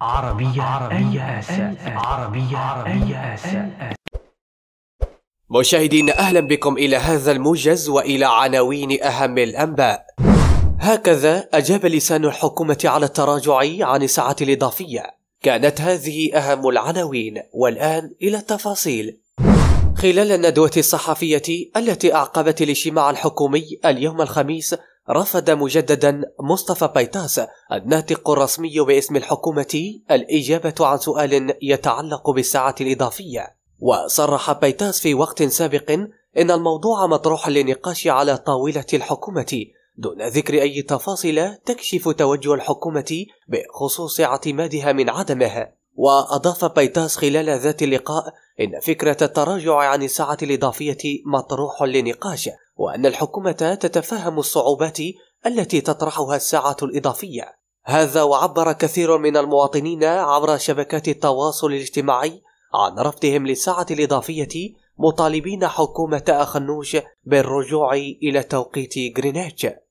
عربية عربية عربية عربية مشاهدين أهلا بكم إلى هذا الموجز وإلى عناوين أهم الأنباء هكذا أجاب لسان الحكومة على التراجع عن الساعة الإضافية كانت هذه أهم العناوين والآن إلى التفاصيل خلال الندوة الصحفية التي أعقبت الاجتماع الحكومي اليوم الخميس رفض مجددا مصطفى بيتاس الناطق الرسمي باسم الحكومة الإجابة عن سؤال يتعلق بالساعة الإضافية وصرح بيتاس في وقت سابق إن الموضوع مطروح للنقاش على طاولة الحكومة دون ذكر أي تفاصيل تكشف توجه الحكومة بخصوص اعتمادها من عدمه وأضاف بيتاس خلال ذات اللقاء إن فكرة التراجع عن الساعة الإضافية مطروح للنقاش وأن الحكومة تتفهم الصعوبات التي تطرحها الساعة الإضافية. هذا وعبر كثير من المواطنين عبر شبكات التواصل الاجتماعي عن رفضهم للساعة الإضافية مطالبين حكومة أخنوش بالرجوع إلى توقيت غرينتش